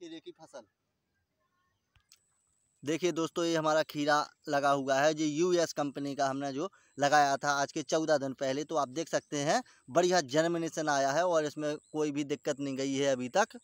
खीरे की फसल देखिए दोस्तों ये हमारा खीरा लगा हुआ है जो यूएस कंपनी का हमने जो लगाया था आज के चौदह दिन पहले तो आप देख सकते हैं बढ़िया जर्मिनेशन आया है और इसमें कोई भी दिक्कत नहीं गई है अभी तक